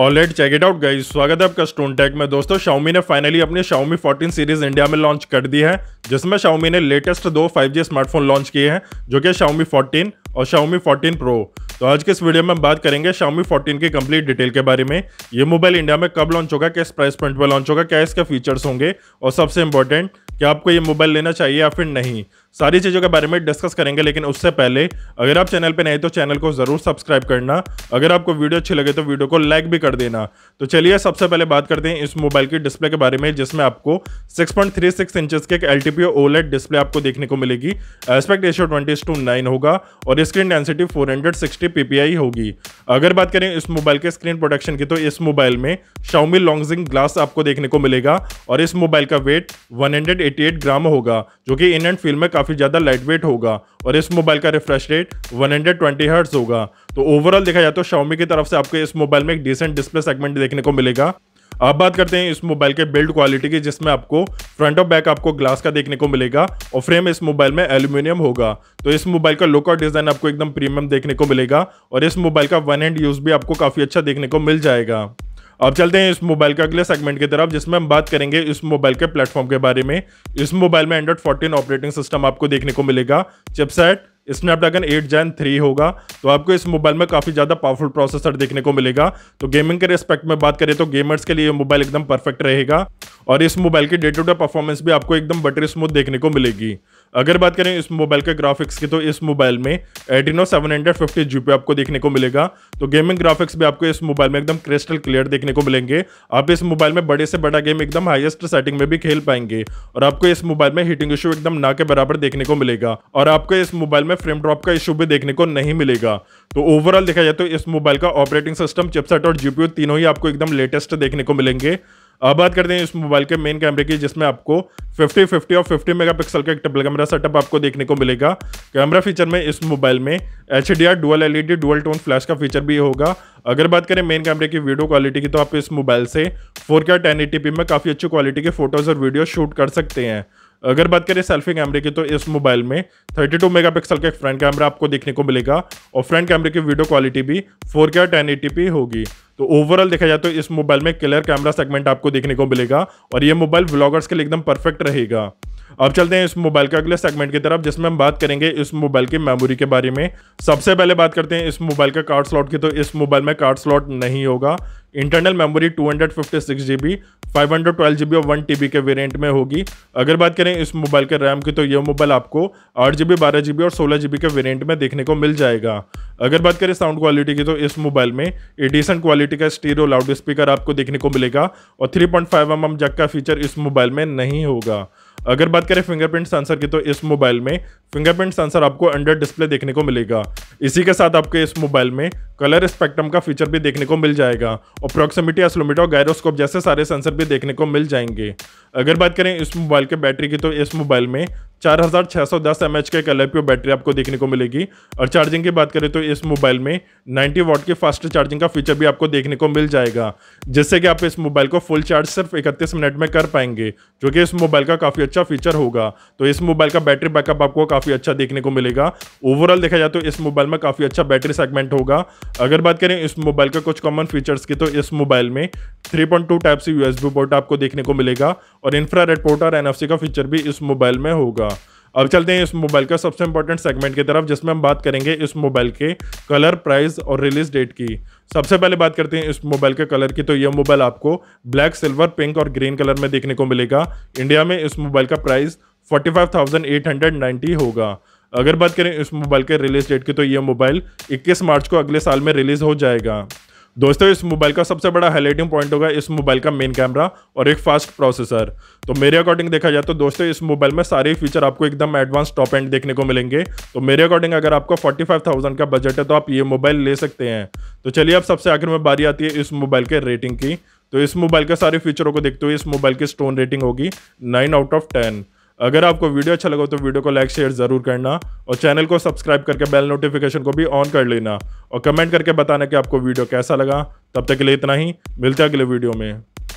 already check it out गई स्वागत है आपका स्टोन टेक में दोस्तों शाउमी ने फाइनली अपनी शाउमी 14 सीरीज इंडिया में लॉन्च कर दी है जिसमें शाओमी ने लेटेस्ट दो 5G स्मार्टफोन लॉन्च किए हैं जो कि शाउमी 14 और शाउमी 14 प्रो तो आज के इस वीडियो में हम बात करेंगे शाउमी 14 की कंप्लीट डिटेल के बारे में ये मोबाइल इंडिया में कब लॉन्च होगा किस प्राइस पॉइंट पर लॉन्च होगा क्या इसके फीचर्स होंगे और सबसे इंपॉर्टेंट क्या आपको ये मोबाइल लेना चाहिए या फिर नहीं सारी चीज़ों के बारे में डिस्कस करेंगे लेकिन उससे पहले अगर आप चैनल पर नए तो चैनल को ज़रूर सब्सक्राइब करना अगर आपको वीडियो अच्छी लगे तो वीडियो को लाइक भी कर देना तो चलिए सबसे पहले बात करते हैं इस मोबाइल की डिस्प्ले के बारे में जिसमें आपको 6.36 इंचेस के एक एल टी e डिस्प्ले आपको देखने को मिलेगी aspect ratio twenty to nine होगा और स्क्रीन डेंसिटी 460 हंड्रेड होगी अगर बात करें इस मोबाइल के स्क्रीन प्रोटेक्शन की तो इस मोबाइल में शाउमी लॉन्गजिंग ग्लास आपको देखने को मिलेगा और इस मोबाइल का वेट वन ग्राम होगा जो कि इन एंड फील्ड में काफ़ी ज़्यादा लाइट वेट होगा और इस मोबाइल का रिफ्रेश रेट 120 हंड्रेड हर्ट्स होगा तो ओवरऑल देखा जाए तो शाओमी की तरफ से आपको इस मोबाइल में एक डिसेंट डिस्प्ले सेगमेंट देखने को मिलेगा अब बात करते हैं इस मोबाइल के बिल्ड क्वालिटी की जिसमें आपको फ्रंट और बैक आपको ग्लास का देखने को मिलेगा और फ्रेम इस मोबाइल में एल्यूमिनियम होगा तो इस मोबाइल का लुक और डिज़ाइन आपको एकदम प्रीमियम देखने को मिलेगा और इस मोबाइल का वन हैंड यूज़ भी आपको काफ़ी अच्छा देखने को मिल जाएगा अब चलते हैं इस मोबाइल के अगले सेगमेंट की तरफ जिसमें हम बात करेंगे इस मोबाइल के प्लेटफॉर्म के बारे में इस मोबाइल में एंड्रॉइड 14 ऑपरेटिंग सिस्टम आपको देखने को मिलेगा चिपसेट स्नैपड्रैगन 8 जैन 3 होगा तो आपको इस मोबाइल में काफ़ी ज़्यादा पावरफुल प्रोसेसर देखने को मिलेगा तो गेमिंग के रिस्पेक्ट में बात करें तो गेमर्स के लिए ये मोबाइल एकदम परफेक्ट रहेगा और इस मोबाइल की डे टू डे परफॉर्मेंस भी आपको एकदम बटरी स्मूथ देखने को मिलेगी अगर बात करें इस मोबाइल के ग्राफिक्स की तो इस मोबाइल में एडिनो सेवन हंड्रेड आपको देखने को मिलेगा तो गेमिंग ग्राफिक्स भी आपको इस मोबाइल में एकदम क्रिस्टल क्लियर देखने को मिलेंगे आप इस मोबाइल में बड़े से बड़ा गेम एकदम हाईएस्ट सेटिंग में भी खेल पाएंगे और आपको इस मोबाइल में हीटिंग इशू एकदम ना के बराबर देखने को मिलेगा और आपको इस मोबाइल में फ्रेम ड्रॉप का इशू भी देखने को नहीं मिलेगा तो ओवरऑल देखा जाए तो इस मोबाइल का ऑपरेटिंग सिस्टम चिपसेट और जीपीयू तीनों ही आपको एकदम लेटेस्ट देखने को मिलेंगे अब बात करते हैं इस मोबाइल के मेन कैमरे की जिसमें आपको 50 50 और 50 मेगापिक्सल का एक टबल कैमरा सेटअप आपको देखने को मिलेगा कैमरा फीचर में इस मोबाइल में H D R dual L E D dual tone flash का फीचर भी होगा अगर बात करें मेन कैमरे की वीडियो क्वालिटी की तो आप इस मोबाइल से फोर के टेन में काफ़ी अच्छी क्वालिटी के फोटोज़ और वीडियो शूट कर सकते हैं अगर बात करें सेल्फी कैमरे की तो इस मोबाइल में 32 मेगापिक्सल का एक फ्रंट कैमरा आपको देखने को मिलेगा और फ्रंट कैमरे की वीडियो क्वालिटी भी 4K 1080p होगी तो ओवरऑल देखा जाए तो इस मोबाइल में क्लियर कैमरा सेगमेंट आपको देखने को मिलेगा और ये मोबाइल ब्लॉगर्स के लिए एकदम परफेक्ट रहेगा अब चलते हैं इस मोबाइल के अगले सेगमेंट की तरफ जिसमें हम बात करेंगे इस मोबाइल की मेमोरी के बारे में सबसे पहले बात करते हैं इस मोबाइल का कार्ड स्लॉट की तो इस मोबाइल में कार्ड स्लॉट नहीं होगा इंटरनल मेमोरी 256 जीबी 512 जीबी और 1 बी के वेरिएंट में होगी अगर बात करें इस मोबाइल के रैम की तो यह मोबाइल आपको आठ जीबी बारह जीबी और सोलह जीबी के वेरियंट में देखने को मिल जाएगा अगर बात करें साउंड क्वालिटी की तो इस मोबाइल में ए क्वालिटी का स्टीरियो लाउड स्पीकर आपको देखने को मिलेगा और three point five M M jack का फीचर इस मोबाइल में नहीं होगा अगर बात करें फिंगरप्रिंट सेंसर की तो इस मोबाइल में फिंगरप्रिंट सेंसर आपको अंडर डिस्प्ले देखने को मिलेगा इसी के साथ आपके इस मोबाइल में कलर स्पेक्ट्रम का फीचर भी देखने को मिल जाएगा और प्रॉक्सिमिटी एसलोमीटर और गायरोस्कोप जैसे सारे सेंसर भी देखने को मिल जाएंगे अगर बात करें इस मोबाइल के बैटरी की तो इस मोबाइल में चार हज़ार छह सौ दस एम एच के बैटरी आपको देखने को मिलेगी और चार्जिंग की बात करें तो इस मोबाइल में 90 वॉट की फास्ट चार्जिंग का फीचर भी आपको देखने को मिल जाएगा जिससे कि आप इस मोबाइल को फुल चार्ज सिर्फ इकतीस मिनट में कर पाएंगे जो कि इस मोबाइल का काफ़ी अच्छा फीचर होगा तो इस मोबाइल का बैटरी बैकअप आपको काफ़ी अच्छा देखने को मिलेगा ओवरऑल देखा जाए तो इस मोबाइल में काफ़ी अच्छा बैटरी सेगमेंट होगा अगर बात करें इस मोबाइल का कुछ कॉमन फीचर्स की तो इस मोबाइल में three point two type C U आपको देखने को मिलेगा और इंफ्रा रेड पोर्ट और एन का फीचर भी इस मोबाइल में होगा अब चलते हैं इस मोबाइल का सबसे इंपॉर्टेंट सेगमेंट की तरफ जिसमें हम बात करेंगे इस मोबाइल के कलर प्राइस और रिलीज डेट की सबसे पहले बात करते हैं इस मोबाइल के कलर की तो यह मोबाइल आपको ब्लैक सिल्वर पिंक और ग्रीन कलर में देखने को मिलेगा इंडिया में इस मोबाइल का प्राइस 45,890 होगा अगर बात करें इस मोबाइल के रिलीज डेट की तो यह मोबाइल 21 मार्च को अगले साल में रिलीज हो जाएगा दोस्तों इस मोबाइल का सबसे बड़ा हाईलाइटिंग पॉइंट होगा इस मोबाइल का मेन कैमरा और एक फास्ट प्रोसेसर तो मेरे अकॉर्डिंग देखा जाए तो दोस्तों इस मोबाइल में सारे फीचर आपको एकदम एडवांस टॉप एंड देखने को मिलेंगे तो मेरे अकॉर्डिंग अगर आपको 45,000 का बजट है तो आप ये मोबाइल ले सकते हैं तो चलिए अब सबसे आखिर में बारी आती है इस मोबाइल के रेटिंग की तो इस मोबाइल के सारे फीचरों को देखते हुए इस मोबाइल की स्टोन रेटिंग होगी नाइन आउट ऑफ टेन अगर आपको वीडियो अच्छा लगा तो वीडियो को लाइक शेयर ज़रूर करना और चैनल को सब्सक्राइब करके बेल नोटिफिकेशन को भी ऑन कर लेना और कमेंट करके बताना कि आपको वीडियो कैसा लगा तब तक के लिए इतना ही मिलते अगले वीडियो में